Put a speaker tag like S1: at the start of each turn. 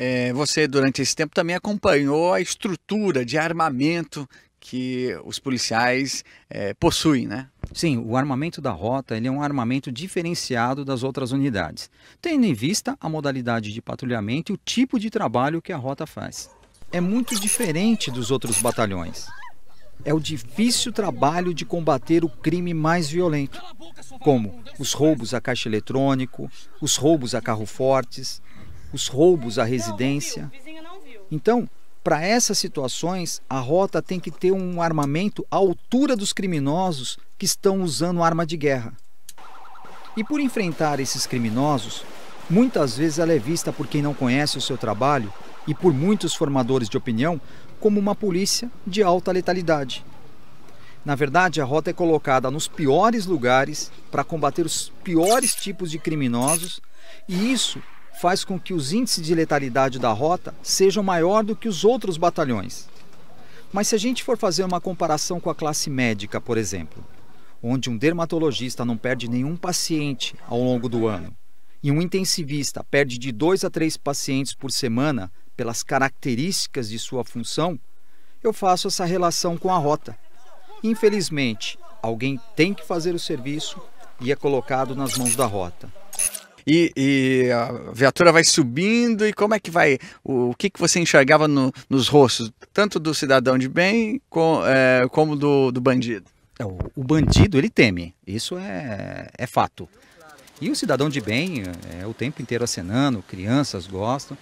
S1: É, você, durante esse tempo, também acompanhou a estrutura de armamento que os policiais é, possuem, né? Sim, o armamento da rota ele é um armamento
S2: diferenciado das outras unidades, tendo em vista a modalidade de patrulhamento e o tipo de trabalho que a rota faz. É muito diferente dos outros batalhões. É o difícil trabalho de combater o crime mais violento, como os roubos a caixa eletrônico, os roubos a carro fortes, os roubos à residência. Então, para essas situações, a rota tem que ter um armamento à altura dos criminosos que estão usando arma de guerra. E por enfrentar esses criminosos, muitas vezes ela é vista por quem não conhece o seu trabalho e por muitos formadores de opinião como uma polícia de alta letalidade. Na verdade, a rota é colocada nos piores lugares para combater os piores tipos de criminosos, e isso faz com que os índices de letalidade da rota sejam maior do que os outros batalhões. Mas se a gente for fazer uma comparação com a classe médica, por exemplo, onde um dermatologista não perde nenhum paciente ao longo do ano e um intensivista perde de 2 a 3 pacientes por semana pelas características de sua função, eu faço essa relação com a rota. Infelizmente, alguém tem que fazer o serviço e é colocado
S1: nas mãos da rota e, e, a viatura vai subindo e como é que vai, o, o que, que você enxergava no, nos rostos, tanto do cidadão de bem com, é, como do, do bandido? É, o bandido, ele teme, isso é, é fato.
S2: E o cidadão de bem é, é o tempo inteiro acenando, crianças gostam.